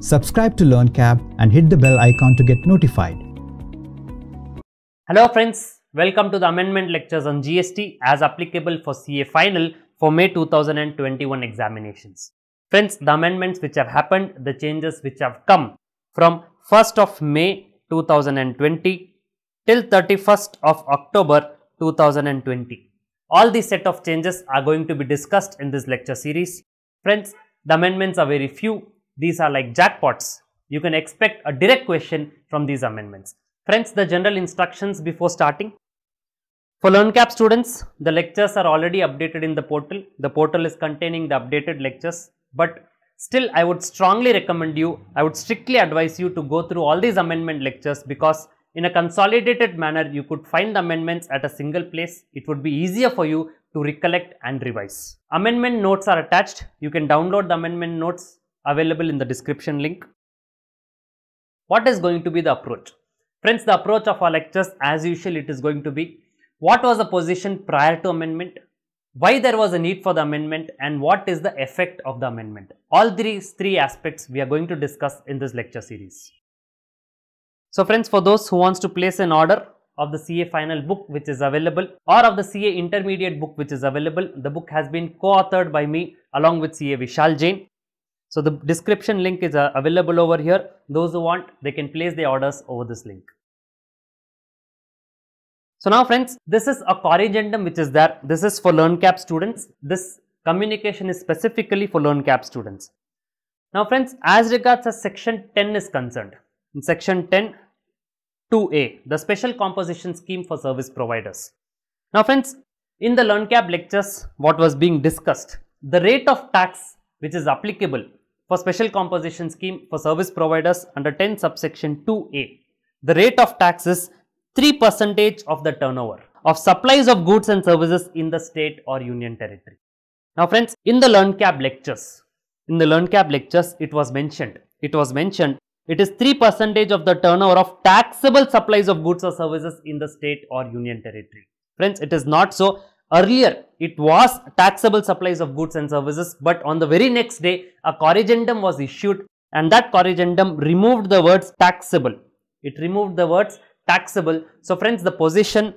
subscribe to LearnCab and hit the bell icon to get notified. Hello friends, welcome to the amendment lectures on GST as applicable for CA final for May 2021 examinations. Friends, the amendments which have happened, the changes which have come from 1st of May 2020 till 31st of October 2020. All these set of changes are going to be discussed in this lecture series. Friends, the amendments are very few these are like jackpots. You can expect a direct question from these amendments. Friends, the general instructions before starting. For LearnCap students, the lectures are already updated in the portal. The portal is containing the updated lectures, but still I would strongly recommend you, I would strictly advise you to go through all these amendment lectures because in a consolidated manner, you could find the amendments at a single place. It would be easier for you to recollect and revise. Amendment notes are attached. You can download the amendment notes available in the description link. What is going to be the approach? Friends, the approach of our lectures as usual it is going to be what was the position prior to amendment, why there was a need for the amendment and what is the effect of the amendment. All these three aspects we are going to discuss in this lecture series. So friends, for those who wants to place an order of the CA final book which is available or of the CA intermediate book which is available. The book has been co-authored by me along with CA Vishal Jain. So the description link is uh, available over here. Those who want, they can place their orders over this link. So now friends, this is a corrigendum which is there. This is for LearnCap students. This communication is specifically for LearnCap students. Now friends, as regards as section 10 is concerned, in section 10, 2A, the special composition scheme for service providers. Now friends, in the LearnCap lectures, what was being discussed, the rate of tax which is applicable for special composition scheme for service providers under 10 subsection 2a. The rate of tax is 3 percentage of the turnover of supplies of goods and services in the state or union territory. Now friends, in the LearnCap lectures, in the LearnCap lectures, it was mentioned, it was mentioned, it is 3 percentage of the turnover of taxable supplies of goods or services in the state or union territory. Friends, it is not so. Earlier, it was taxable supplies of goods and services, but on the very next day, a corrigendum was issued and that corrigendum removed the words taxable. It removed the words taxable. So friends, the position,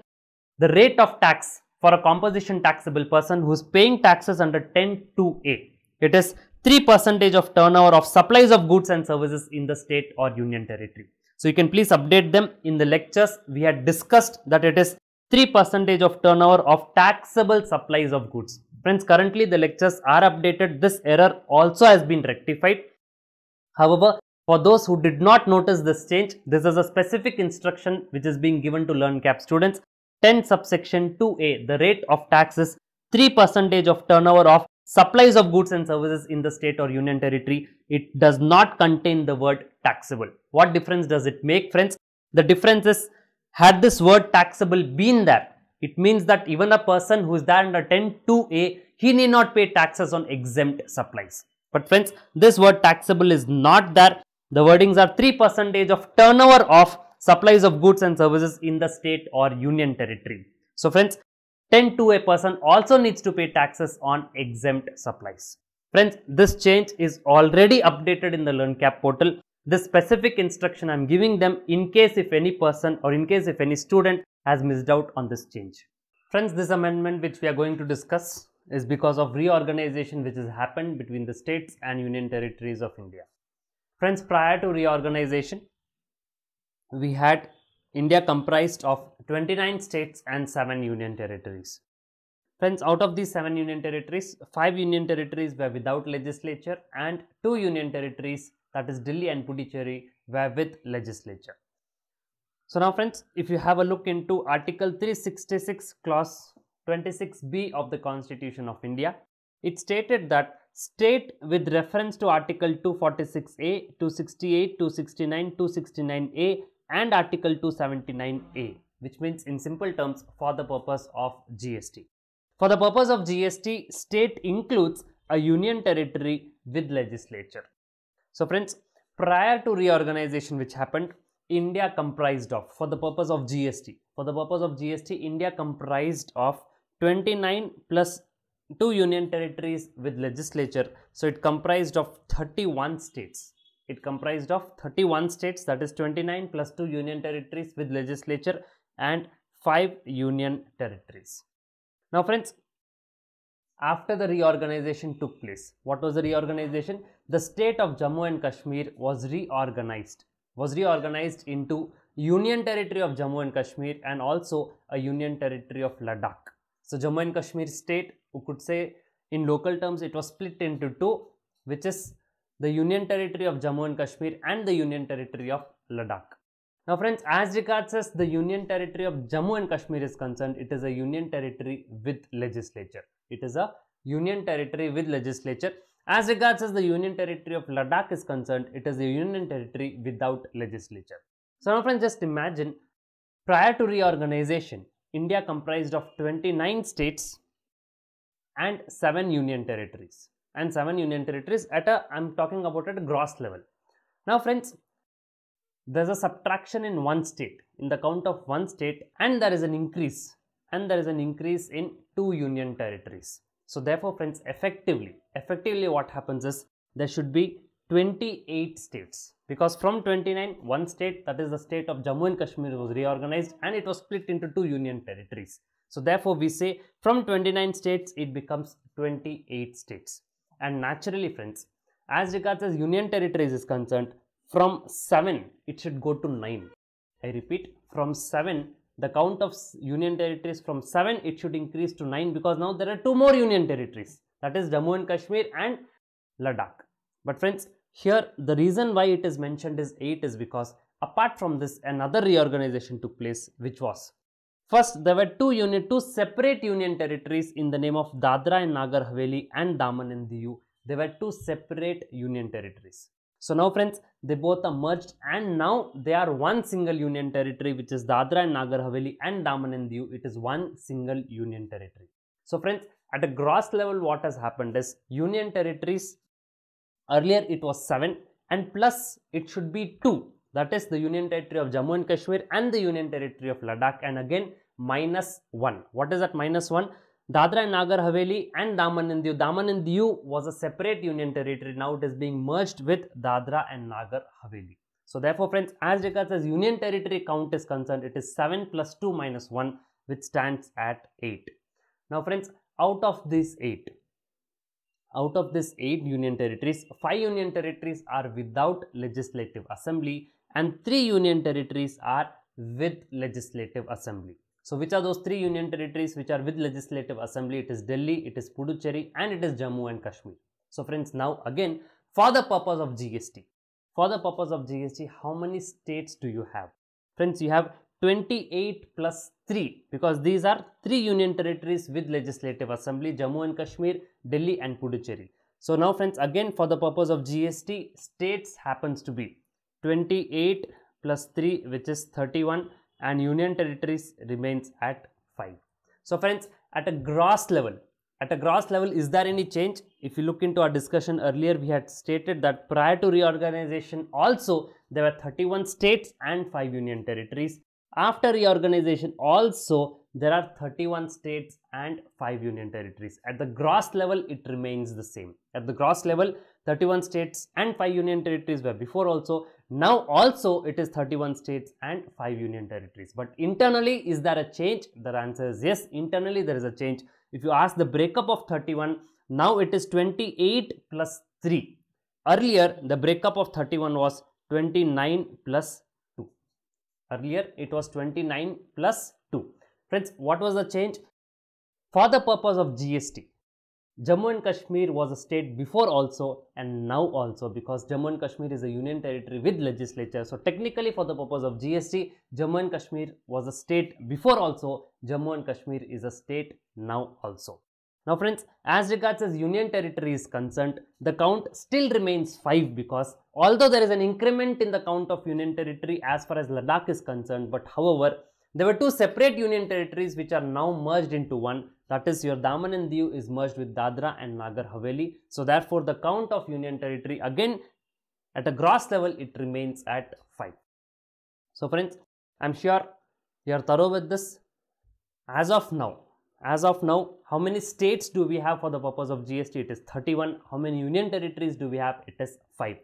the rate of tax for a composition taxable person who is paying taxes under 10 to A. It is 3 percentage of turnover of supplies of goods and services in the state or union territory. So you can please update them in the lectures. We had discussed that it is 3 percentage of turnover of taxable supplies of goods. Friends, currently the lectures are updated. This error also has been rectified. However, for those who did not notice this change, this is a specific instruction which is being given to LearnCap students. 10 subsection 2a, the rate of tax is 3 percentage of turnover of supplies of goods and services in the state or union territory. It does not contain the word taxable. What difference does it make, friends? The difference is had this word taxable been there, it means that even a person who is there under 10 to a he need not pay taxes on exempt supplies. But friends, this word taxable is not there. The wordings are 3 percentage of turnover of supplies of goods and services in the state or union territory. So friends, 10 to a person also needs to pay taxes on exempt supplies. Friends, this change is already updated in the LearnCap portal the specific instruction I'm giving them in case if any person or in case if any student has missed out on this change. Friends, this amendment which we are going to discuss is because of reorganization which has happened between the states and union territories of India. Friends, prior to reorganization, we had India comprised of 29 states and 7 union territories. Friends, out of these 7 union territories, 5 union territories were without legislature and 2 union territories that is Delhi and Puducherry were with legislature. So now friends, if you have a look into Article 366 clause 26b of the Constitution of India, it stated that state with reference to Article 246a, 268, 269, 269a and Article 279a which means in simple terms for the purpose of GST. For the purpose of GST, state includes a union territory with legislature. So friends, prior to reorganization which happened, India comprised of, for the purpose of GST, for the purpose of GST, India comprised of 29 plus 2 union territories with legislature. So it comprised of 31 states. It comprised of 31 states that is 29 plus 2 union territories with legislature and 5 union territories. Now friends, after the reorganization took place, what was the reorganization? the state of Jammu and Kashmir was reorganized, was reorganized into Union Territory of Jammu and Kashmir and also a Union Territory of Ladakh. So Jammu and Kashmir state, we could say in local terms, it was split into two, which is the Union Territory of Jammu and Kashmir and the Union Territory of Ladakh. Now friends, as regards as the Union Territory of Jammu and Kashmir is concerned, it is a Union Territory with legislature. It is a Union Territory with legislature as regards as the Union Territory of Ladakh is concerned, it is a Union Territory without legislature. So my friends, just imagine, prior to reorganization, India comprised of 29 states and 7 Union Territories. And 7 Union Territories at a, I'm talking about at a gross level. Now friends, there's a subtraction in one state, in the count of one state and there is an increase and there is an increase in two Union Territories. So therefore friends effectively, effectively what happens is there should be 28 states because from 29 one state that is the state of Jammu and Kashmir was reorganized and it was split into two union territories. So therefore we say from 29 states it becomes 28 states and naturally friends as regards as union territories is concerned from 7 it should go to 9. I repeat from 7 the count of union territories from 7 it should increase to 9 because now there are two more union territories that is Jammu and Kashmir and Ladakh. But friends here the reason why it is mentioned is 8 is because apart from this another reorganization took place which was first there were two unit two separate union territories in the name of Dadra and Nagar Haveli and Daman and Diu. They were two separate union territories. So now friends, they both are merged and now they are one single union territory which is Dadra and Nagar Haveli and Daman and Diu. It is one single union territory. So friends, at a gross level what has happened is union territories earlier it was 7 and plus it should be 2 that is the union territory of Jammu and Kashmir and the union territory of Ladakh and again minus 1. What is that minus 1? Dadra and Nagar Haveli and Daman and Diu. Daman and Diu was a separate union territory. Now it is being merged with Dadra and Nagar Haveli. So therefore friends, as regards as union territory count is concerned, it is 7 plus 2 minus 1 which stands at 8. Now friends, out of these 8, out of these 8 union territories, 5 union territories are without legislative assembly and 3 union territories are with legislative assembly. So which are those three union territories which are with legislative assembly? It is Delhi, it is Puducherry and it is Jammu and Kashmir. So friends, now again, for the purpose of GST, for the purpose of GST, how many states do you have? Friends, you have 28 plus 3 because these are three union territories with legislative assembly, Jammu and Kashmir, Delhi and Puducherry. So now friends, again, for the purpose of GST, states happens to be 28 plus 3 which is 31 and union territories remains at 5. So friends, at a gross level, at a gross level, is there any change? If you look into our discussion earlier, we had stated that prior to reorganization also, there were 31 states and 5 union territories. After reorganization also, there are 31 states and 5 union territories. At the gross level, it remains the same. At the gross level, 31 states and 5 union territories were before also now also it is 31 states and 5 union territories. But internally is there a change? The answer is yes, internally there is a change. If you ask the breakup of 31, now it is 28 plus 3. Earlier the breakup of 31 was 29 plus 2. Earlier it was 29 plus 2. Friends, what was the change? For the purpose of GST, Jammu and Kashmir was a state before also and now also because Jammu and Kashmir is a union territory with legislature. So technically for the purpose of GST, Jammu and Kashmir was a state before also, Jammu and Kashmir is a state now also. Now friends, as regards as union territory is concerned, the count still remains 5 because although there is an increment in the count of union territory as far as Ladakh is concerned, but however, there were two separate union territories which are now merged into one that is your Daman and Diu is merged with Dadra and Nagar Haveli. So therefore the count of Union Territory again at a gross level it remains at 5. So friends I'm sure you are thorough with this. As of now, as of now, how many states do we have for the purpose of GST? It is 31. How many union territories do we have? It is 5.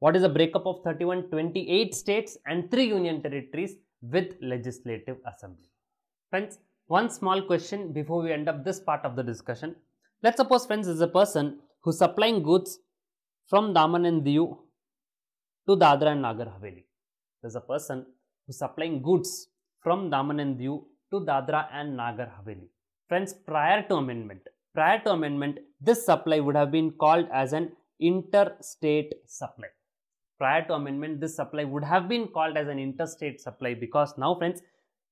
What is the breakup of 31? 28 states and 3 union territories with legislative assembly. Friends, one small question before we end up this part of the discussion. Let's suppose friends is a person who's supplying goods from Daman and Diu to Dadra and Nagar Haveli. There's a person who's supplying goods from Daman and Diu to Dadra and Nagar Haveli. Friends, prior to amendment, prior to amendment, this supply would have been called as an interstate supply. Prior to amendment, this supply would have been called as an interstate supply because now friends,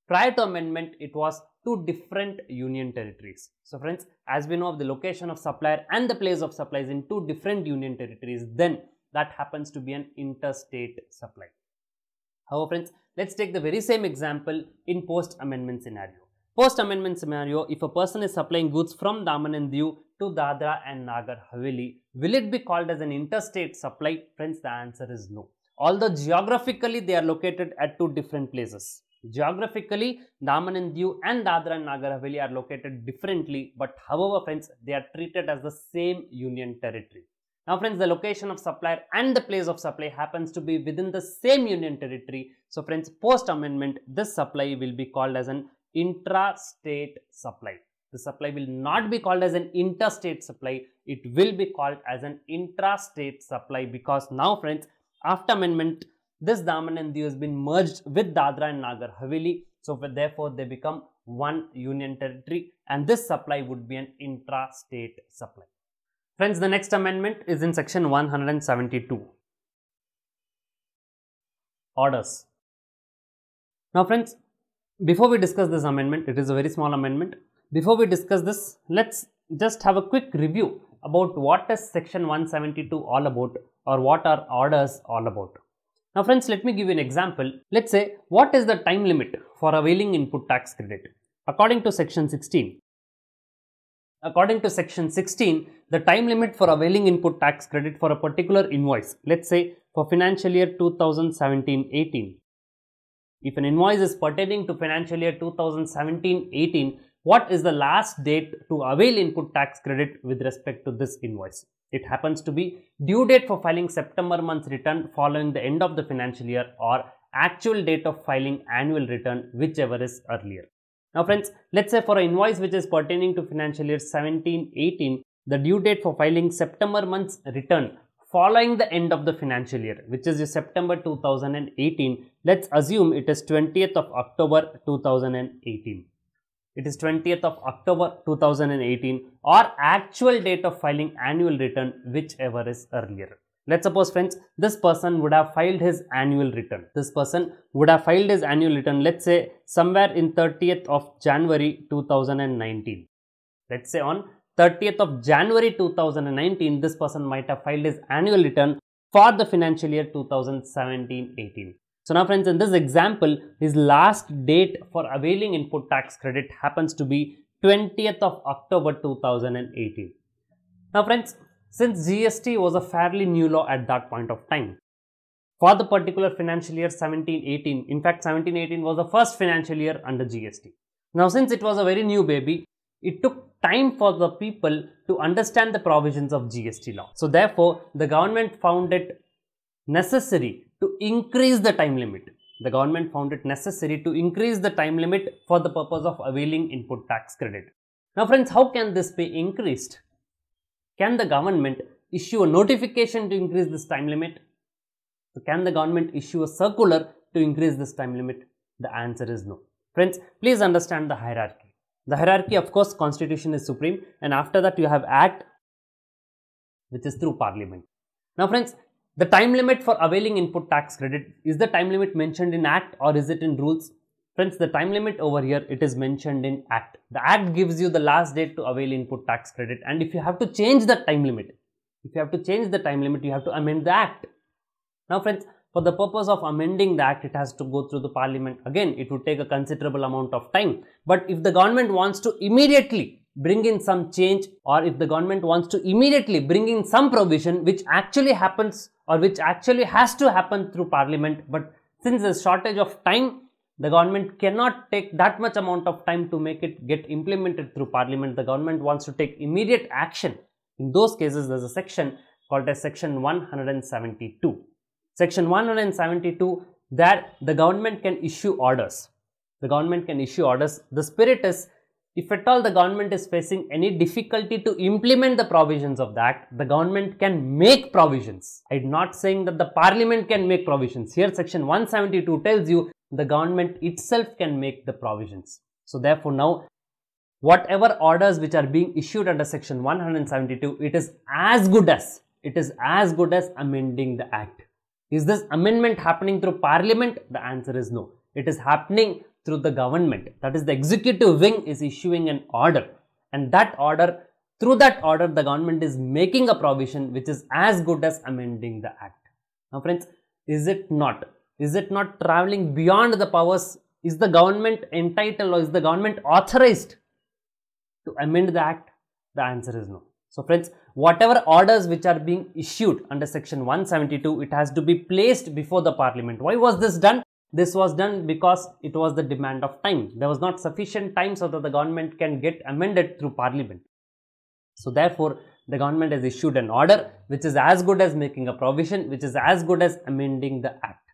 prior to amendment, it was to different union territories. So friends, as we know of the location of supplier and the place of supplies in two different union territories, then that happens to be an interstate supply. However, friends, let's take the very same example in post-amendment scenario. Post-amendment scenario, if a person is supplying goods from Daman and Diu to Dadra and Nagar Haveli, will it be called as an interstate supply? Friends, the answer is no. Although geographically they are located at two different places. Geographically, Daman and Diu and Dadra and Nagar Haveli are located differently, but however friends, they are treated as the same union territory. Now friends, the location of supplier and the place of supply happens to be within the same union territory. So friends, post-amendment, this supply will be called as an intra-state supply. The supply will not be called as an interstate supply. It will be called as an intra-state supply because now friends, after amendment, this Daman and Diu has been merged with Dadra and Nagar Haveli. So therefore, they become one union territory and this supply would be an intra-state supply. Friends, the next amendment is in section 172. Orders. Now friends, before we discuss this amendment, it is a very small amendment. Before we discuss this, let's just have a quick review about what is section 172 all about or what are orders all about. Now friends, let me give you an example. Let's say, what is the time limit for availing input tax credit? According to section 16, According to section 16, the time limit for availing input tax credit for a particular invoice, let's say for financial year 2017-18. If an invoice is pertaining to financial year 2017-18, what is the last date to avail input tax credit with respect to this invoice? It happens to be due date for filing September month return following the end of the financial year or actual date of filing annual return whichever is earlier. Now friends, let's say for an invoice which is pertaining to financial year 17-18, the due date for filing September month's return following the end of the financial year which is September 2018, let's assume it is 20th of October 2018 it is 20th of October 2018 or actual date of filing annual return whichever is earlier. Let's suppose friends, this person would have filed his annual return. This person would have filed his annual return, let's say somewhere in 30th of January 2019. Let's say on 30th of January 2019, this person might have filed his annual return for the financial year 2017-18. So now friends, in this example, his last date for availing input tax credit happens to be 20th of October 2018. Now friends, since GST was a fairly new law at that point of time, for the particular financial year 17-18, in fact 17-18 was the first financial year under GST. Now since it was a very new baby, it took time for the people to understand the provisions of GST law. So therefore, the government found it necessary to increase the time limit. The government found it necessary to increase the time limit for the purpose of availing input tax credit. Now friends, how can this be increased? Can the government issue a notification to increase this time limit? So can the government issue a circular to increase this time limit? The answer is no. Friends, please understand the hierarchy. The hierarchy, of course, constitution is supreme and after that you have act which is through parliament. Now friends, the time limit for availing input tax credit, is the time limit mentioned in Act or is it in rules? Friends, the time limit over here, it is mentioned in Act. The Act gives you the last date to avail input tax credit and if you have to change the time limit, if you have to change the time limit, you have to amend the Act. Now friends, for the purpose of amending the Act, it has to go through the Parliament. Again, it would take a considerable amount of time. But if the government wants to immediately bring in some change or if the government wants to immediately bring in some provision which actually happens or which actually has to happen through parliament but since the shortage of time the government cannot take that much amount of time to make it get implemented through parliament the government wants to take immediate action in those cases there's a section called as section 172 section 172 that the government can issue orders the government can issue orders the spirit is if at all the government is facing any difficulty to implement the provisions of that, the government can make provisions. I'm not saying that the parliament can make provisions. Here section 172 tells you the government itself can make the provisions. So therefore now whatever orders which are being issued under section 172, it is as good as, it is as good as amending the act. Is this amendment happening through parliament? The answer is no. It is happening through the government. That is, the executive wing is issuing an order, and that order, through that order, the government is making a provision which is as good as amending the act. Now, friends, is it not? Is it not traveling beyond the powers? Is the government entitled or is the government authorized to amend the act? The answer is no. So, friends, whatever orders which are being issued under section 172, it has to be placed before the parliament. Why was this done? This was done because it was the demand of time. There was not sufficient time so that the government can get amended through parliament. So therefore, the government has issued an order which is as good as making a provision, which is as good as amending the act.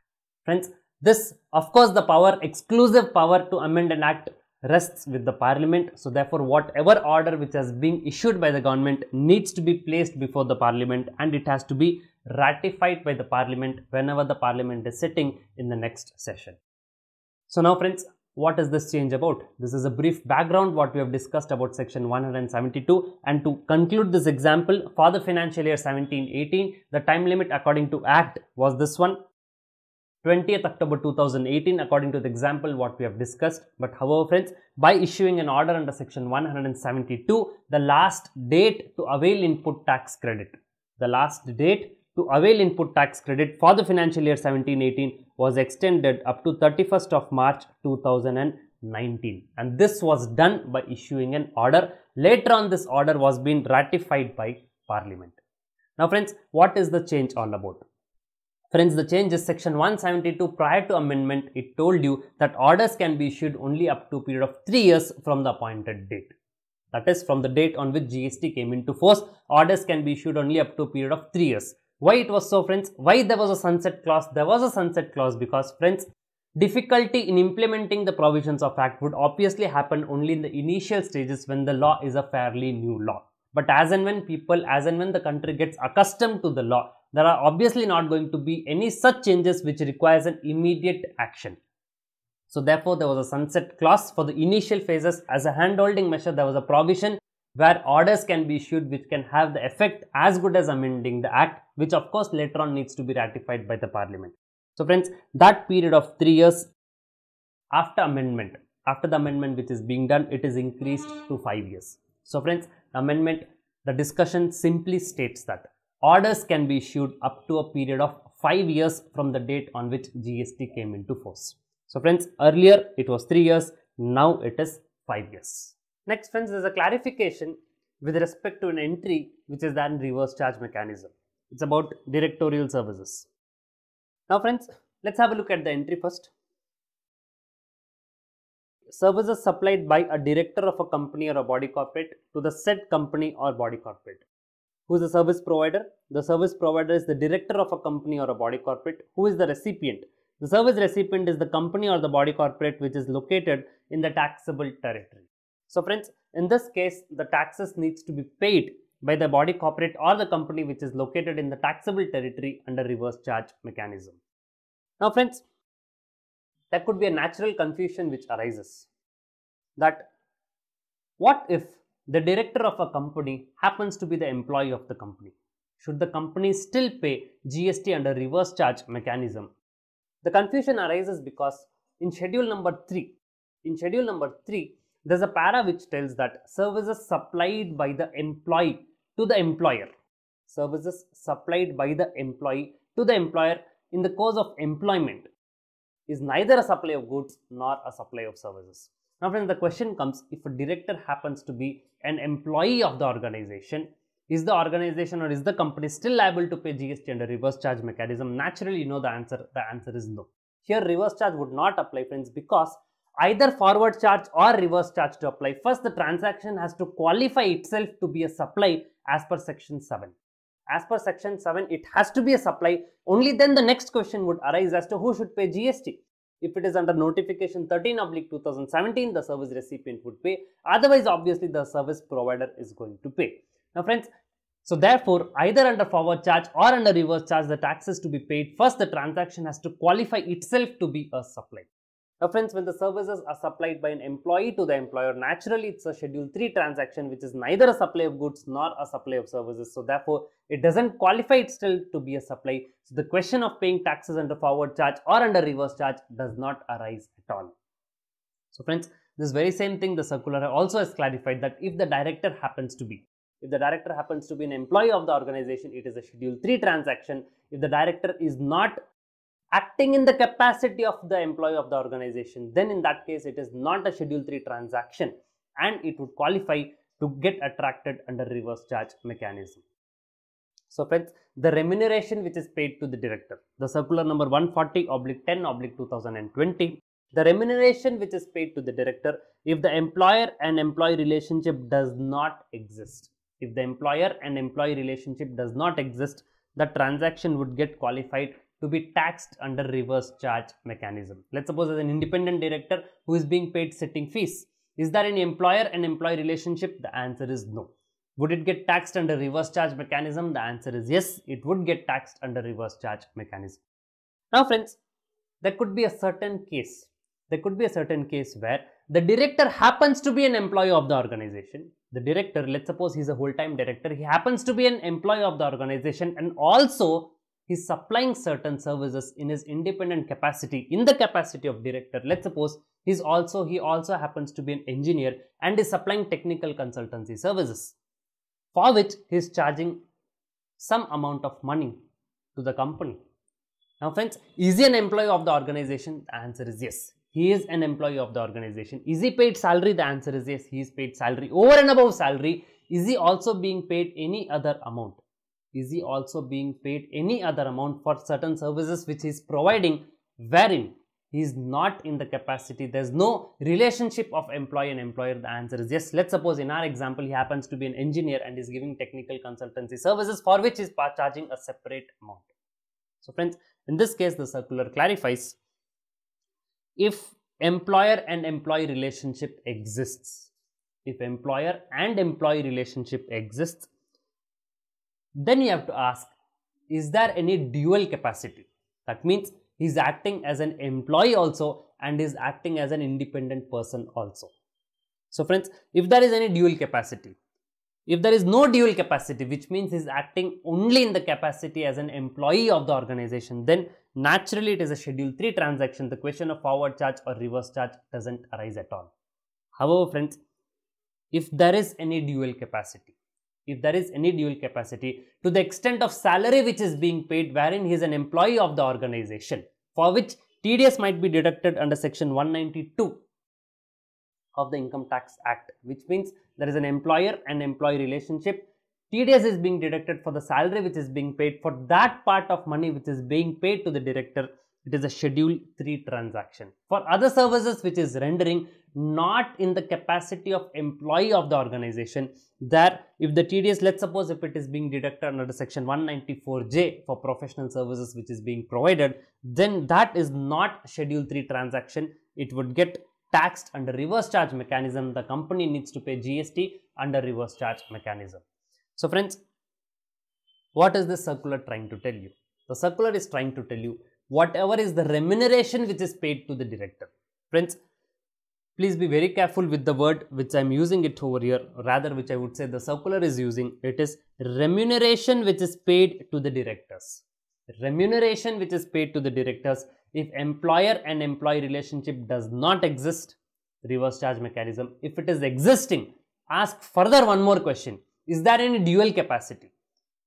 Friends, this of course the power, exclusive power to amend an act rests with the parliament. So therefore, whatever order which has been issued by the government needs to be placed before the parliament and it has to be ratified by the parliament whenever the parliament is sitting in the next session. So now friends, what is this change about? This is a brief background what we have discussed about section 172 and to conclude this example for the financial year 17-18 the time limit according to act was this one 20th October 2018 according to the example what we have discussed but however friends by issuing an order under section 172 the last date to avail input tax credit the last date to avail input tax credit for the financial year 17-18 was extended up to 31st of March 2019 and this was done by issuing an order. Later on this order was being ratified by parliament. Now friends, what is the change all about? Friends, the change is section 172 prior to amendment it told you that orders can be issued only up to a period of 3 years from the appointed date. That is from the date on which GST came into force, orders can be issued only up to a period of 3 years. Why it was so friends? Why there was a sunset clause? There was a sunset clause because friends, difficulty in implementing the provisions of act would obviously happen only in the initial stages when the law is a fairly new law. But as and when people, as and when the country gets accustomed to the law, there are obviously not going to be any such changes which requires an immediate action. So therefore, there was a sunset clause for the initial phases. As a handholding measure, there was a provision where orders can be issued which can have the effect as good as amending the act which of course later on needs to be ratified by the parliament. So friends that period of 3 years after amendment after the amendment which is being done it is increased to 5 years. So friends amendment the discussion simply states that orders can be issued up to a period of 5 years from the date on which GST came into force. So friends earlier it was 3 years now it is 5 years. Next friends, there's a clarification with respect to an entry which is then reverse charge mechanism. It's about directorial services. Now friends, let's have a look at the entry first. Services supplied by a director of a company or a body corporate to the said company or body corporate. Who is the service provider? The service provider is the director of a company or a body corporate. Who is the recipient? The service recipient is the company or the body corporate which is located in the taxable territory. So friends, in this case, the taxes needs to be paid by the body corporate or the company which is located in the taxable territory under reverse charge mechanism. Now friends, there could be a natural confusion which arises that what if the director of a company happens to be the employee of the company? Should the company still pay GST under reverse charge mechanism? The confusion arises because in schedule number 3, in schedule number 3, there's a para which tells that services supplied by the employee to the employer. Services supplied by the employee to the employer in the course of employment is neither a supply of goods nor a supply of services. Now friends, the question comes if a director happens to be an employee of the organization, is the organization or is the company still liable to pay GST under reverse charge mechanism? Naturally, you know the answer. The answer is no. Here, reverse charge would not apply friends because either forward charge or reverse charge to apply. First, the transaction has to qualify itself to be a supply as per section 7. As per section 7, it has to be a supply. Only then the next question would arise as to who should pay GST. If it is under notification 13 oblique 2017, the service recipient would pay. Otherwise, obviously, the service provider is going to pay. Now, friends, so therefore, either under forward charge or under reverse charge, the taxes to be paid, first the transaction has to qualify itself to be a supply. Now friends, when the services are supplied by an employee to the employer, naturally it's a schedule 3 transaction which is neither a supply of goods nor a supply of services. So therefore, it doesn't qualify it still to be a supply. So the question of paying taxes under forward charge or under reverse charge does not arise at all. So friends, this very same thing the circular also has clarified that if the director happens to be if the director happens to be an employee of the organization, it is a Schedule 3 transaction. If the director is not acting in the capacity of the employee of the organization, then in that case, it is not a Schedule 3 transaction and it would qualify to get attracted under reverse charge mechanism. So friends, the remuneration which is paid to the director, the circular number 140 oblique 10 oblique 2020, the remuneration which is paid to the director if the employer and employee relationship does not exist. If the employer and employee relationship does not exist, the transaction would get qualified to be taxed under reverse charge mechanism. Let's suppose as an independent director who is being paid sitting fees. Is there any employer and employee relationship? The answer is no. Would it get taxed under reverse charge mechanism? The answer is yes, it would get taxed under reverse charge mechanism. Now friends, there could be a certain case. There could be a certain case where the director happens to be an employee of the organization. The director, let's suppose he's a whole-time director, he happens to be an employee of the organization and also he's supplying certain services in his independent capacity in the capacity of director let's suppose he's also he also happens to be an engineer and is supplying technical consultancy services for which he's charging some amount of money to the company now friends is he an employee of the organization the answer is yes he is an employee of the organization is he paid salary the answer is yes he is paid salary over and above salary is he also being paid any other amount is he also being paid any other amount for certain services which he is providing wherein he is not in the capacity there's no relationship of employee and employer the answer is yes let's suppose in our example he happens to be an engineer and is giving technical consultancy services for which is charging a separate amount so friends in this case the circular clarifies if employer and employee relationship exists if employer and employee relationship exists then you have to ask, is there any dual capacity? That means he's acting as an employee also and is acting as an independent person also. So friends, if there is any dual capacity, if there is no dual capacity, which means he's acting only in the capacity as an employee of the organization, then naturally it is a Schedule 3 transaction. The question of forward charge or reverse charge doesn't arise at all. However, friends, if there is any dual capacity, if there is any dual capacity to the extent of salary which is being paid wherein he is an employee of the organization for which TDS might be deducted under section 192 of the Income Tax Act which means there is an employer and employee relationship TDS is being deducted for the salary which is being paid for that part of money which is being paid to the director it is a schedule 3 transaction for other services which is rendering not in the capacity of employee of the organization that if the TDS, let's suppose if it is being deducted under section 194J for professional services which is being provided, then that is not schedule 3 transaction. It would get taxed under reverse charge mechanism. The company needs to pay GST under reverse charge mechanism. So friends, what is this circular trying to tell you? The circular is trying to tell you whatever is the remuneration which is paid to the director. Friends, Please be very careful with the word which I am using it over here, rather which I would say the circular is using. It is remuneration which is paid to the directors. Remuneration which is paid to the directors. If employer and employee relationship does not exist, reverse charge mechanism. If it is existing, ask further one more question. Is there any dual capacity?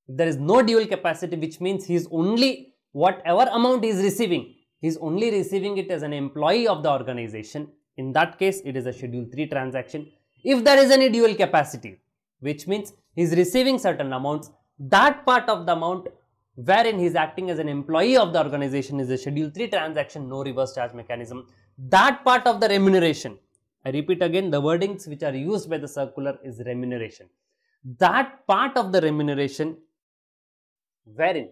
If there is no dual capacity, which means he is only whatever amount he is receiving, he is only receiving it as an employee of the organization in that case, it is a Schedule 3 transaction. If there is any dual capacity, which means he is receiving certain amounts, that part of the amount wherein he is acting as an employee of the organization is a Schedule 3 transaction, no reverse charge mechanism. That part of the remuneration, I repeat again, the wordings which are used by the circular is remuneration. That part of the remuneration wherein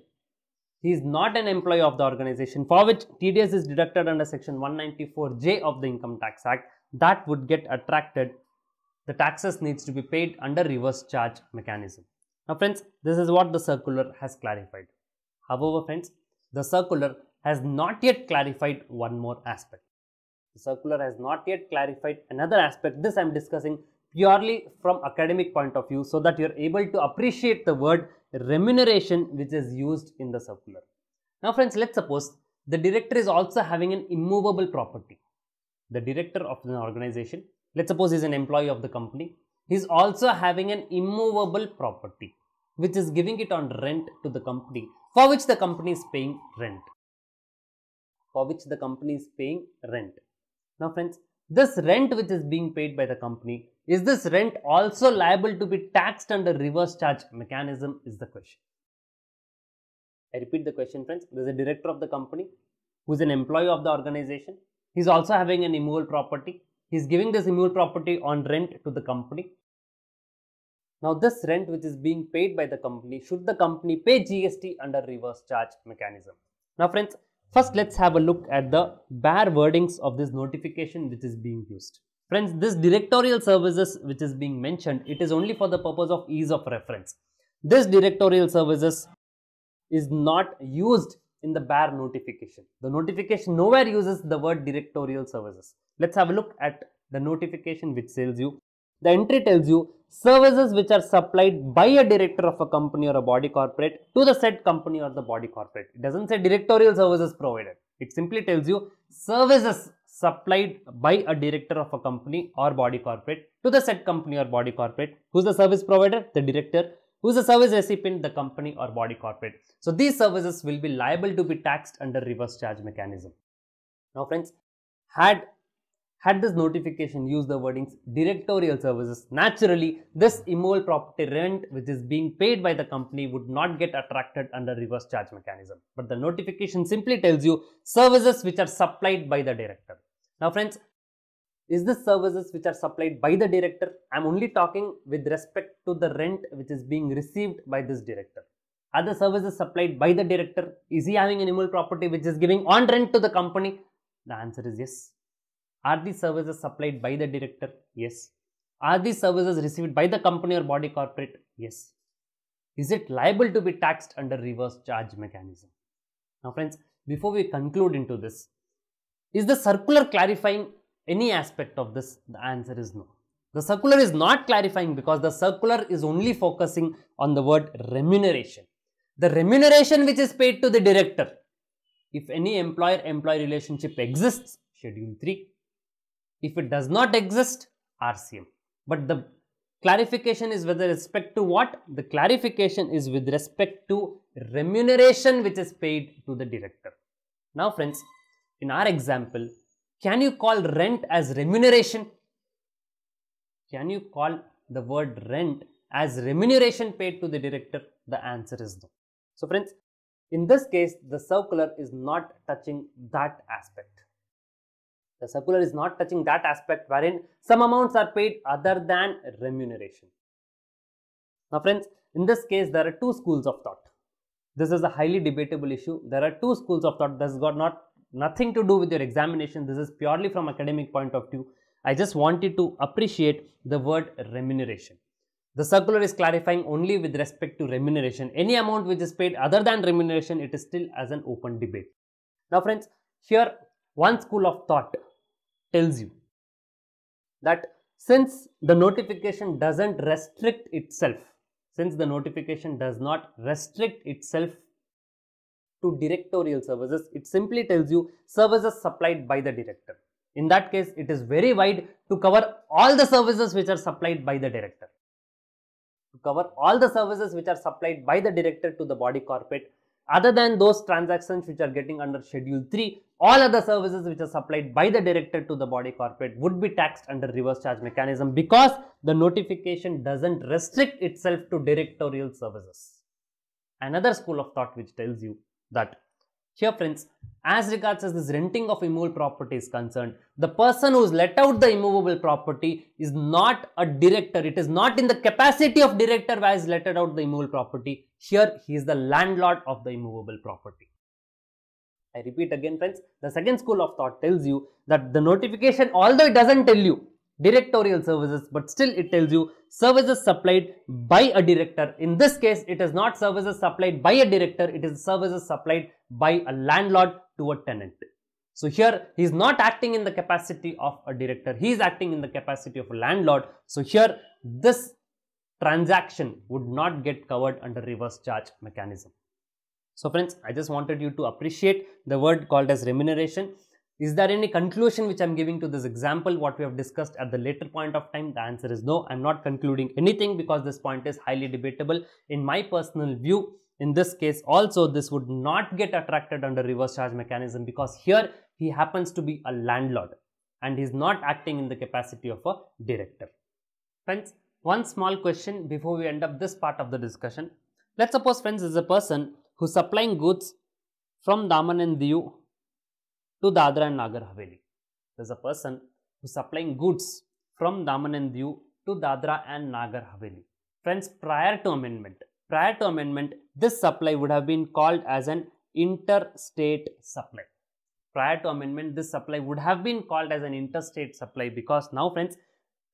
he is not an employee of the organization for which TDS is deducted under section 194J of the Income Tax Act, that would get attracted. The taxes needs to be paid under reverse charge mechanism. Now friends, this is what the circular has clarified. However friends, the circular has not yet clarified one more aspect. The circular has not yet clarified another aspect. This I am discussing purely from academic point of view so that you are able to appreciate the word remuneration which is used in the circular. Now friends, let's suppose the director is also having an immovable property. The director of an organization, let's suppose he is an employee of the company, he is also having an immovable property which is giving it on rent to the company for which the company is paying rent. For which the company is paying rent. Now friends, this rent which is being paid by the company is this rent also liable to be taxed under reverse charge mechanism is the question. I repeat the question friends, there is a director of the company who is an employee of the organization. He is also having an immovable property. He is giving this immovable property on rent to the company. Now this rent which is being paid by the company, should the company pay GST under reverse charge mechanism? Now friends, first let's have a look at the bare wordings of this notification which is being used. Friends, this directorial services which is being mentioned, it is only for the purpose of ease of reference. This directorial services is not used in the bare notification. The notification nowhere uses the word directorial services. Let's have a look at the notification which tells you. The entry tells you services which are supplied by a director of a company or a body corporate to the said company or the body corporate. It doesn't say directorial services provided. It simply tells you services supplied by a director of a company or body corporate to the said company or body corporate. Who's the service provider? The director. Who's the service recipient? The company or body corporate. So these services will be liable to be taxed under reverse charge mechanism. Now friends, had had this notification used the wordings directorial services, naturally this immobile property rent which is being paid by the company would not get attracted under reverse charge mechanism. But the notification simply tells you services which are supplied by the director. Now friends, is the services which are supplied by the director? I'm only talking with respect to the rent which is being received by this director. Are the services supplied by the director? Is he having an immovable property which is giving on rent to the company? The answer is yes. Are these services supplied by the director? Yes. Are these services received by the company or body corporate? Yes. Is it liable to be taxed under reverse charge mechanism? Now friends, before we conclude into this, is the circular clarifying any aspect of this? The answer is no. The circular is not clarifying because the circular is only focusing on the word remuneration. The remuneration which is paid to the director. If any employer-employee relationship exists, Schedule 3. If it does not exist, RCM. But the clarification is with respect to what? The clarification is with respect to remuneration which is paid to the director. Now friends, in our example, can you call rent as remuneration? Can you call the word rent as remuneration paid to the director? The answer is no. So friends, in this case, the circular is not touching that aspect. The circular is not touching that aspect wherein some amounts are paid other than remuneration. Now friends, in this case, there are two schools of thought. This is a highly debatable issue. There are two schools of thought. This got not nothing to do with your examination. This is purely from academic point of view. I just wanted to appreciate the word remuneration. The circular is clarifying only with respect to remuneration. Any amount which is paid other than remuneration, it is still as an open debate. Now friends, here one school of thought tells you that since the notification doesn't restrict itself, since the notification does not restrict itself to directorial services. It simply tells you services supplied by the director. In that case, it is very wide to cover all the services which are supplied by the director. To cover all the services which are supplied by the director to the body corporate other than those transactions which are getting under schedule 3 all other services which are supplied by the director to the body corporate would be taxed under reverse charge mechanism because the notification doesn't restrict itself to directorial services another school of thought which tells you that. Here friends, as regards as this renting of immovable property is concerned, the person who's let out the immovable property is not a director. It is not in the capacity of director where is let out the immovable property. Here, he is the landlord of the immovable property. I repeat again friends, the second school of thought tells you that the notification, although it doesn't tell you directorial services but still it tells you services supplied by a director in this case it is not services supplied by a director it is services supplied by a landlord to a tenant so here he is not acting in the capacity of a director he is acting in the capacity of a landlord so here this transaction would not get covered under reverse charge mechanism so friends i just wanted you to appreciate the word called as remuneration is there any conclusion which I'm giving to this example what we have discussed at the later point of time? The answer is no. I'm not concluding anything because this point is highly debatable. In my personal view, in this case also this would not get attracted under reverse charge mechanism because here he happens to be a landlord and he's not acting in the capacity of a director. Friends, one small question before we end up this part of the discussion. Let's suppose friends is a person who's supplying goods from Daman and Diu to Dadra and Nagar Haveli. There's a person who's supplying goods from Daman and Diu to Dadra and Nagar Haveli. Friends, prior to amendment, prior to amendment, this supply would have been called as an interstate supply. Prior to amendment, this supply would have been called as an interstate supply because now, friends,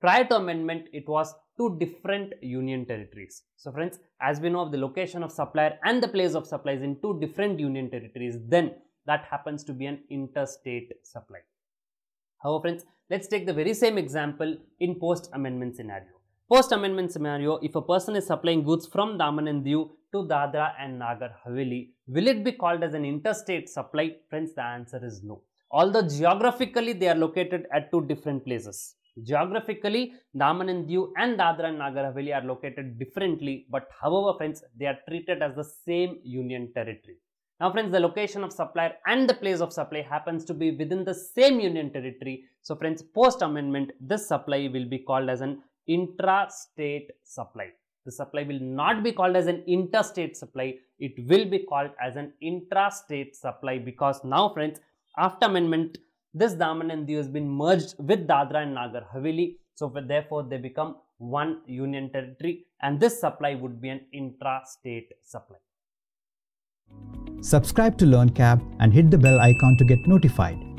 prior to amendment, it was two different union territories. So, friends, as we know of the location of supplier and the place of supplies in two different union territories, then that happens to be an interstate supply. However, friends, let's take the very same example in post-amendment scenario. Post-amendment scenario, if a person is supplying goods from Daman and Diu to Dadra and Nagar Haveli, will it be called as an interstate supply? Friends, the answer is no. Although geographically they are located at two different places. Geographically, Daman and Diu and Dadra and Nagar Haveli are located differently, but however, friends, they are treated as the same union territory. Now friends, the location of supplier and the place of supply happens to be within the same union territory. So friends, post amendment, this supply will be called as an intra-state supply. The supply will not be called as an interstate supply. It will be called as an intra-state supply because now friends, after amendment, this Daman and Diu has been merged with Dadra and Nagar Haveli. So therefore, they become one union territory and this supply would be an intra-state supply. Subscribe to LearnCab and hit the bell icon to get notified.